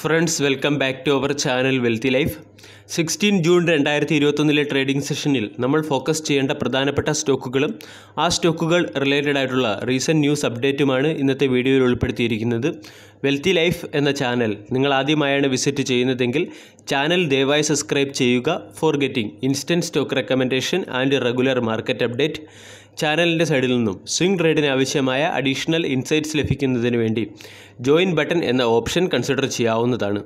friends welcome back to our channel wealthy life sixteen June രണ്ടായിരത്തി ഇരുപത്തൊന്നിലെ trading സെഷനിൽ നമ്മൾ ഫോക്കസ് ചെയ്യേണ്ട പ്രധാനപ്പെട്ട സ്റ്റോക്കുകളും ആ സ്റ്റോക്കുകൾ റിലേറ്റഡ് ആയിട്ടുള്ള റീസെൻറ്റ് ന്യൂസ് അപ്ഡേറ്റുമാണ് ഇന്നത്തെ വീഡിയോയിൽ ഉൾപ്പെടുത്തിയിരിക്കുന്നത് വെൽത്തി ലൈഫ് എന്ന ചാനൽ നിങ്ങൾ ആദ്യമായാണ് വിസിറ്റ് ചെയ്യുന്നതെങ്കിൽ ചാനൽ ദയവായി സബ്സ്ക്രൈബ് ചെയ്യുക for getting instant stock recommendation and regular market update ചാനലിൻ്റെ സൈഡിൽ നിന്നും സ്വിംഗ് ട്രേഡിന് ആവശ്യമായ അഡീഷണൽ ഇൻസൈറ്റ്സ് ലഭിക്കുന്നതിന് വേണ്ടി ജോയിൻ ബട്ടൺ എന്ന ഓപ്ഷൻ കൺസിഡർ ചെയ്യാവുന്നതാണ്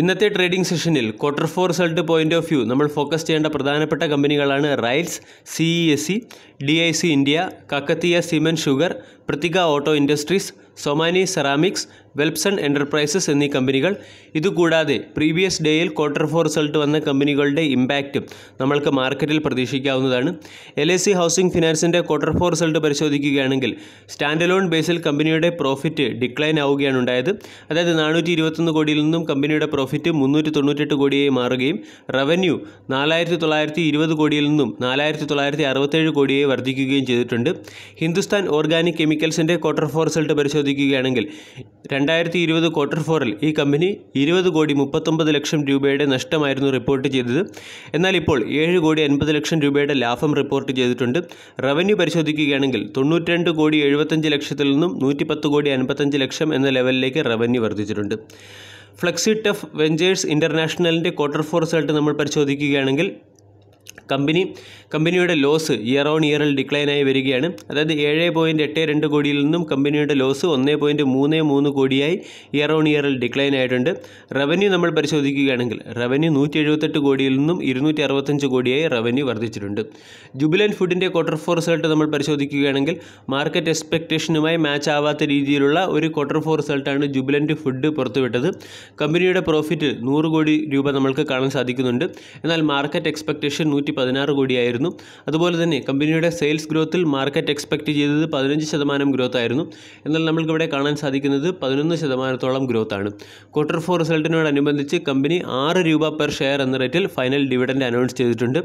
ഇന്നത്തെ ട്രേഡിംഗ് സെഷനിൽ quarter four result point of view നമ്മൾ ഫോക്കസ് ചെയ്യേണ്ട പ്രധാനപ്പെട്ട കമ്പനികളാണ് Rallis C E S C D I C India Kakatiya cement sugar പ്രതിക auto industries Somany ceramics Welspun enterprises എന്നീ കമ്പനികൾ ഇതുകൂടാതെ പ്രീവിയസ് ഡേയിൽ ക്വാർട്ടർ ഫോർ റിസൾട്ട് വന്ന കമ്പനികളുടെ ഇമ്പാക്റ്റും നമ്മൾക്ക് മാർക്കറ്റിൽ പ്രതീക്ഷിക്കാവുന്നതാണ് എൽ ഐ സി ഹൗസിംഗ് ഫിനാൻസിൻ്റെ ക്വാർട്ടർ ഫോർ റിസൾട്ട് പരിശോധിക്കുകയാണെങ്കിൽ സ്റ്റാൻഡ് അലോൺ ബേസിൽ കമ്പനിയുടെ പ്രോഫിറ്റ് ഡിക്ലൈൻ ആവുകയാണ് ഉണ്ടായത് അതായത് നാനൂറ്റി ഇരുപത്തൊന്ന് കോടിയിൽ നിന്നും കമ്പനിയുടെ പ്രോഫിറ്റ് മുന്നൂറ്റി തൊണ്ണൂറ്റെട്ട് കോടിയായി മാറുകയും റവന്യൂ നാലായിരത്തി തൊള്ളായിരത്തി ഇരുപത് കോടിയിൽ നിന്നും നാലായിരത്തി തൊള്ളായിരത്തി അറുപത്തേഴ് കോടിയായി വർദ്ധിക്കുകയും ചെയ്തിട്ടുണ്ട് ഹിന്ദുസ്ഥാൻ ഓർഗാനിക് കെമിക്കൽസിൻ്റെ ക്വാർട്ടർ ഫോർ റിസൾട്ട് പരിശോധിക്കുകയാണെങ്കിൽ രണ്ടായിരത്തി ഇരുപത് ക്വാർട്ടർ ഫോറിൽ ഈ കമ്പനി ഇരുപത് കോടി മുപ്പത്തൊമ്പത് ലക്ഷം രൂപയുടെ നഷ്ടമായിരുന്നു റിപ്പോർട്ട് ചെയ്തത് എന്നാൽ ഇപ്പോൾ ഏഴ് കോടി അൻപത് ലക്ഷം രൂപയുടെ ലാഭം റിപ്പോർട്ട് ചെയ്തിട്ടുണ്ട് റവന്യൂ പരിശോധിക്കുകയാണെങ്കിൽ തൊണ്ണൂറ്റിരണ്ട് കോടി എഴുപത്തഞ്ച് ലക്ഷത്തിൽ നിന്നും പത്ത് കോടി അൻപത്തഞ്ച് ലക്ഷം എന്ന ലെവലിലേക്ക് റവന്യൂ വർദ്ധിച്ചിട്ടുണ്ട് ഫ്ലെക്സി ടെഫ് വെഞ്ചേഴ്സ് ഇൻ്റർനാഷണലിൻ്റെ ക്വാർട്ടർ ഫോർ റിസൾട്ട് നമ്മൾ പരിശോധിക്കുകയാണെങ്കിൽ കമ്പനി കമ്പനിയുടെ ലോസ് ഇയർ ഓൺ ഇയറിൽ ഡിക്ലൈനായി വരികയാണ് അതായത് ഏഴ് പോയിൻറ്റ് എട്ട് രണ്ട് കോടിയിൽ നിന്നും കമ്പനിയുടെ ലോസ് ഒന്ന് പോയിൻറ്റ് മൂന്ന് മൂന്ന് കോടിയായി ഇയർ ഓൺ ഇയറിൽ ഡിക്ലൈൻ ആയിട്ടുണ്ട് റവന്യൂ നമ്മൾ പരിശോധിക്കുകയാണെങ്കിൽ റവന്യൂ നൂറ്റി എഴുപത്തെട്ട് കോടിയിൽ നിന്നും ഇരുന്നൂറ്റി അറുപത്തഞ്ച് കോടിയായി റവന്യൂ വർദ്ധിച്ചിട്ടുണ്ട് ജുബിലൻ ഫുഡിൻ്റെ ക്വാർട്ടർ ഫോർ റിസൾട്ട് നമ്മൾ പരിശോധിക്കുകയാണെങ്കിൽ മാർക്കറ്റ് എക്സ്പെക്റ്റേഷനുമായി മാച്ച് ആവാത്ത രീതിയിലുള്ള ഒരു ക്വാർട്ടർ ഫോർ റിസൾട്ടാണ് ജുബിലൻ ഫുഡ് പുറത്തുവിട്ടത് കമ്പനിയുടെ പ്രോഫിറ്റ് നൂറ് കോടി രൂപ നമ്മൾക്ക് കാണാൻ സാധിക്കുന്നുണ്ട് എന്നാൽ മാർക്കറ്റ് എക്സ്പെക്റ്റേഷൻ ഇരുന്നൂറ്റി പതിനാറ് കോടിയായിരുന്നു അതുപോലെ തന്നെ കമ്പനിയുടെ സെയിൽസ് ഗ്രോത്തിൽ മാർക്കറ്റ് എക്സ്പെക്റ്റ് ചെയ്തത് പതിനഞ്ച് ശതമാനം ഗ്രോത്ത് ആയിരുന്നു എന്നാൽ നമ്മൾക്കിവിടെ കാണാൻ സാധിക്കുന്നത് പതിനൊന്ന് ശതമാനത്തോളം ഗ്രോത്ത് ആണ് ക്വാർട്ടർ ഫോർ റിസൾട്ടിനോടനുബന്ധിച്ച് കമ്പനി ആറ് രൂപ പെർ ഷെയർ എന്ന റേറ്റിൽ ഫൈനൽ ഡിവിഡൻഡ് അനൗൺസ് ചെയ്തിട്ടുണ്ട്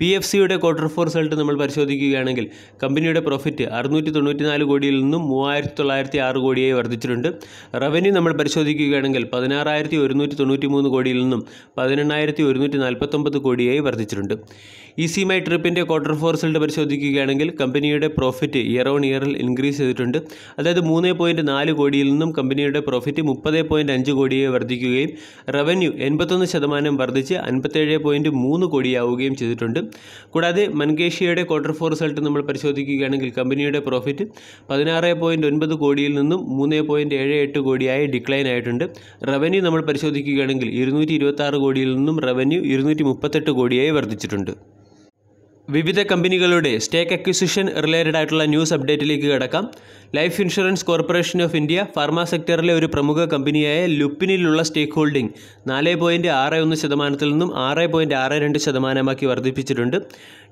പി എഫ് സിയുടെ ക്വാർട്ടർ ഫോർ റിസൾട്ട് നമ്മൾ പരിശോധിക്കുകയാണെങ്കിൽ കമ്പനിയുടെ പ്രോഫിറ്റ് അറുന്നൂറ്റി തൊണ്ണൂറ്റിനാല് കോടിയിൽ നിന്നും മൂവായിരത്തി തൊള്ളായിരത്തി ആറ് കോടിയായി വർദ്ധിച്ചിട്ടുണ്ട് റവന്യൂ നമ്മൾ പരിശോധിക്കുകയാണെങ്കിൽ പതിനാറായിരത്തി ഒരുന്നൂറ്റി തൊണ്ണൂറ്റി മൂന്ന് കോടിയിൽ നിന്നും പതിനെണ്ണായിരത്തി ഒരുന്നൂറ്റി നാൽപ്പത്തൊമ്പത് കോടിയായി വർദ്ധിച്ചിട്ടുണ്ട് ഇസിമൈ ട്രിപ്പിൻ്റെ ക്വാർട്ടർ ഫോർ റിസൾട്ട് പരിശോധിക്കുകയാണെങ്കിൽ കമ്പനിയുടെ പ്രോഫിറ്റ് ഇയർ ഓൺ ഇയറിൽ ഇൻക്രീസ് ചെയ്തിട്ടുണ്ട് അതായത് മൂന്ന് പോയിൻറ്റ് നാല് കോടിയിൽ നിന്നും കമ്പനിയുടെ പ്രോഫിറ്റ് മുപ്പത് പോയിൻറ്റ് അഞ്ച് കോടിയെ വർദ്ധിക്കുകയും റവന്യൂ എൺപത്തൊന്ന് ശതമാനം വർദ്ധിച്ച് അൻപത്തേഴ് പോയിൻറ്റ് മൂന്ന് കോടിയാവുകയും ചെയ്തിട്ടുണ്ട് കൂടാതെ മൻകേഷ്യയുടെ ക്വാർട്ടർ ഫോർ റിസൾട്ട് നമ്മൾ പരിശോധിക്കുകയാണെങ്കിൽ കമ്പനിയുടെ പ്രോഫിറ്റ് പതിനാറ് പോയിൻറ്റ് ഒൻപത് കോടിയിൽ നിന്നും മൂന്ന് പോയിൻറ്റ് ഏഴ് എട്ട് കോടിയായി ഡിക്ലൈൻ ആയിട്ടുണ്ട് റവന്യൂ നമ്മൾ പരിശോധിക്കുകയാണെങ്കിൽ ഇരുന്നൂറ്റി ഇരുപത്തി കോടിയിൽ നിന്നും റവന്യൂ ഇരുന്നൂറ്റി മുപ്പത്തെട്ട് കോടിയായി വർദ്ധിച്ചിട്ടുണ്ട് ചെയ്തിട്ടുണ്ട് വിവിധ കമ്പനികളുടെ സ്റ്റേക്ക് അക്വിസിഷൻ റിലേറ്റഡ് ആയിട്ടുള്ള ന്യൂസ് അപ്ഡേറ്റിലേക്ക് കിടക്കാം life insurance corporation of India pharma സെക്ടറിലെ ഒരു പ്രമുഖ കമ്പനിയായ ലുപ്പിനിലുള്ള സ്റ്റേക്ക് ഹോൾഡിംഗ് നാല് പോയിൻറ്റ് ആറ് ഒന്ന് ശതമാനത്തിൽ നിന്നും ആറ് പോയിൻറ്റ് ആറ് രണ്ട് ശതമാനമാക്കി വർദ്ധിപ്പിച്ചിട്ടുണ്ട്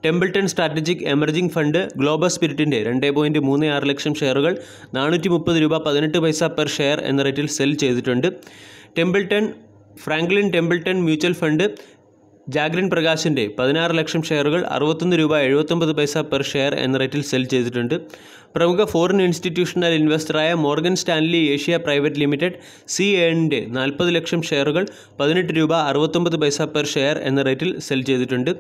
Templeton strategic emerging fund global സ്പിരിറ്റിൻ്റെ രണ്ട് പോയിൻറ്റ് മൂന്ന് ആറ് ലക്ഷം ഷെയറുകൾ നാനൂറ്റി മുപ്പത് രൂപ പതിനെട്ട് പൈസ പെർ ഷെയർ എന്ന റേറ്റിൽ സെൽ ചെയ്തിട്ടുണ്ട് Templeton Franklin Templeton mutual fund Jagran പ്രകാശിൻ്റെ പതിനാറ് ലക്ഷം ഷെയറുകൾ അറുപത്തൊന്ന് രൂപ എഴുപത്തൊമ്പത് പൈസ പെർ ഷെയർ എന്ന റേറ്റിൽ സെൽ ചെയ്തിട്ടുണ്ട് പ്രമുഖ ഫോറിൻ ഇൻസ്റ്റിറ്റ്യൂഷണൽ ഇൻവെസ്റ്ററായ Morgan Stanley Asia private limited സി എൻ്റെ നാൽപ്പത് ലക്ഷം ഷെയറുകൾ പതിനെട്ട് രൂപ അറുപത്തൊമ്പത് പൈസ പെർ ഷെയർ എന്ന റേറ്റിൽ സെൽ ചെയ്തിട്ടുണ്ട്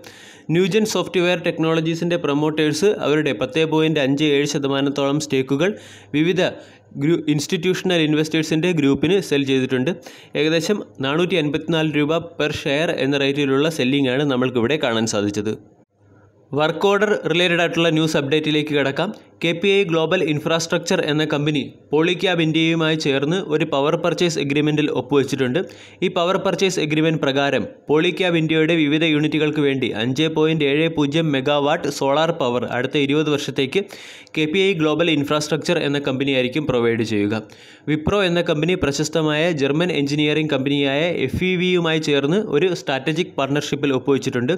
ന്യൂജൻ സോഫ്റ്റ്വെയർ ടെക്നോളജീസിൻ്റെ പ്രൊമോട്ടേഴ്സ് അവരുടെ പത്ത് പോയിൻ്റ് അഞ്ച് ഏഴ് ശതമാനത്തോളം സ്റ്റേക്കുകൾ വിവിധ ഗ്രൂ ഇൻസ്റ്റിറ്റ്യൂഷണൽ ഇൻവെസ്റ്റേഴ്സിൻ്റെ ഗ്രൂപ്പിന് സെൽ ചെയ്തിട്ടുണ്ട് ഏകദേശം നാനൂറ്റി അൻപത്തിനാല് രൂപ പെർ ഷെയർ എന്ന റേറ്റിലുള്ള സെല്ലിംഗ് ആണ് നമ്മൾക്കിവിടെ കാണാൻ സാധിച്ചത് വർക്ക് ഓർഡർ റിലേറ്റഡ് ആയിട്ടുള്ള ന്യൂസ് അപ്ഡേറ്റിലേക്ക് കിടക്കാം K P I global infrastructure എന്ന കമ്പനി പോളിക്യാബ് ഇന്ത്യയുമായി ചേർന്ന് ഒരു പവർ പർച്ചേസ് എഗ്രിമെൻറ്റിൽ ഒപ്പുവെച്ചിട്ടുണ്ട് ഈ പവർ പർച്ചേസ് എഗ്രിമെൻറ്റ് പ്രകാരം പോളിക്യാബ് ഇന്ത്യയുടെ വിവിധ യൂണിറ്റുകൾക്ക് വേണ്ടി അഞ്ച് പോയിൻറ്റ് ഏഴ് പൂജ്യം മെഗാവാട്ട് സോളാർ പവർ അടുത്ത ഇരുപത് വർഷത്തേക്ക് K P I global infrastructure എന്ന കമ്പനിയായിരിക്കും പ്രൊവൈഡ് ചെയ്യുക വിപ്രോ എന്ന കമ്പനി പ്രശസ്തമായ ജർമ്മൻ എഞ്ചിനീയറിംഗ് കമ്പനിയായ എഫ് ഇ വിയുമായി ചേർന്ന് ഒരു സ്ട്രാറ്റജിക് പാർട്ണർഷിപ്പിൽ ഒപ്പുവെച്ചിട്ടുണ്ട്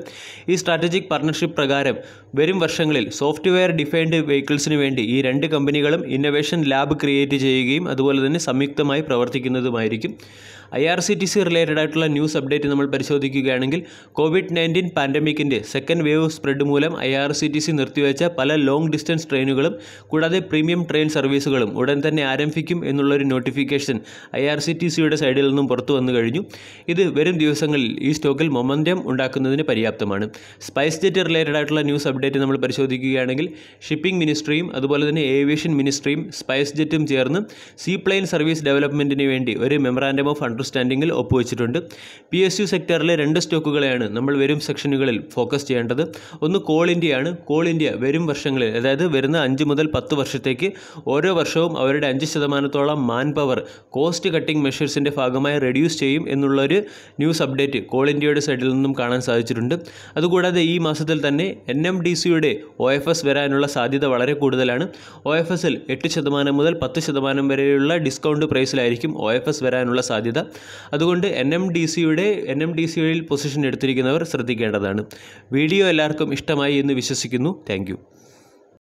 ഈ സ്ട്രാറ്റജിക് പാർട്ണർഷിപ്പ് പ്രകാരം വരും വർഷങ്ങളിൽ സോഫ്റ്റ്വെയർ ഡിഫൈൻഡ് വെഹിക്കിൾസിന് വേണ്ടി ഈ രണ്ട് കമ്പനികളും ഇന്നൊവേഷൻ ലാബ് ക്രിയേറ്റ് ചെയ്യുകയും അതുപോലെ തന്നെ സംയുക്തമായി പ്രവർത്തിക്കുന്നതുമായിരിക്കും I R C T C related ആയിട്ടുള്ള ന്യൂസ് അപ്ഡേറ്റ് നമ്മൾ പരിശോധിക്കുകയാണെങ്കിൽ കോവിഡ് നയൻറ്റീൻ പാൻഡമിക്കിൻ്റെ സെക്കൻഡ് വേവ് സ്പ്രെഡ് മൂലം I R C T C നിർത്തിവെച്ച പല ലോങ് ഡിസ്റ്റൻസ് ട്രെയിനുകളും കൂടാതെ പ്രീമിയം ട്രെയിൻ സർവീസുകളും ഉടൻ തന്നെ ആരംഭിക്കും എന്നുള്ളൊരു notification I R C T സിയുടെ സൈഡിൽ നിന്നും പുറത്തു വന്നു കഴിഞ്ഞു ഇത് വരും ദിവസങ്ങളിൽ ഈ സ്റ്റോക്കിൽ മൊമന്റം ഉണ്ടാക്കുന്നതിന് പര്യാപ്തമാണ് സ്പൈസ് ജെറ്റ് റിലേറ്റഡ് ആയിട്ടുള്ള ന്യൂസ് അപ്ഡേറ്റ് നമ്മൾ പരിശോധിക്കുകയാണെങ്കിൽ ഷിപ്പിംഗ് മിനിസ്ട്രിയും അതുപോലെ തന്നെ ഏവിയേഷൻ മിനിസ്ട്രിയും സ്പൈസ് ജെറ്റും ചേർന്ന് സീപ്ലെയിൻ സർവീസ് ഡെവലപ്മെൻറ്റിന് വേണ്ടി ഒരു മെമ്മറാൻഡം ഓഫ് അണ്ടർസ്റ്റാൻഡിങ്ങിൽ ഒപ്പുവെച്ചിട്ടുണ്ട് പി എസ് യു സെക്ടറിലെ രണ്ട് സ്റ്റോക്കുകളെയാണ് നമ്മൾ വരും സെക്ഷനുകളിൽ ഫോക്കസ് ചെയ്യേണ്ടത് ഒന്ന് കോൾ ഇന്ത്യയാണ് കോൾ ഇന്ത്യ വരും വർഷങ്ങളിൽ അതായത് വരുന്ന അഞ്ച് മുതൽ പത്ത് വർഷത്തേക്ക് ഓരോ വർഷവും അവരുടെ അഞ്ച് ശതമാനത്തോളം മാൻ പവർ കോസ്റ്റ് കട്ടിംഗ് മെഷേഴ്സിൻ്റെ ഭാഗമായി റെഡ്യൂസ് ചെയ്യും എന്നുള്ളൊരു ന്യൂസ് അപ്ഡേറ്റ് കോൾ ഇന്ത്യയുടെ സൈഡിൽ നിന്നും കാണാൻ സാധിച്ചിട്ടുണ്ട് അതുകൂടാതെ ഈ മാസത്തിൽ തന്നെ എൻ എം ഡി സിയുടെ ഒ എഫ് എസ് വരാനുള്ള സാധ്യത വളരെ കൂടുതലാണ് ഒ എഫ് എസിൽ എട്ട് ശതമാനം മുതൽ പത്ത് ശതമാനം വരെയുള്ള ഡിസ്കൗണ്ട് പ്രൈസിലായിരിക്കും ഒ എഫ് എസ് വരാനുള്ള സാധ്യത അതുകൊണ്ട് എൻ എം ഡി സിയുടെ എൻ എം ഡി സിയിൽ പൊസിഷൻ എടുത്തിരിക്കുന്നവർ ശ്രദ്ധിക്കേണ്ടതാണ് വീഡിയോ എല്ലാവർക്കും ഇഷ്ടമായി എന്ന് വിശ്വസിക്കുന്നു താങ്ക്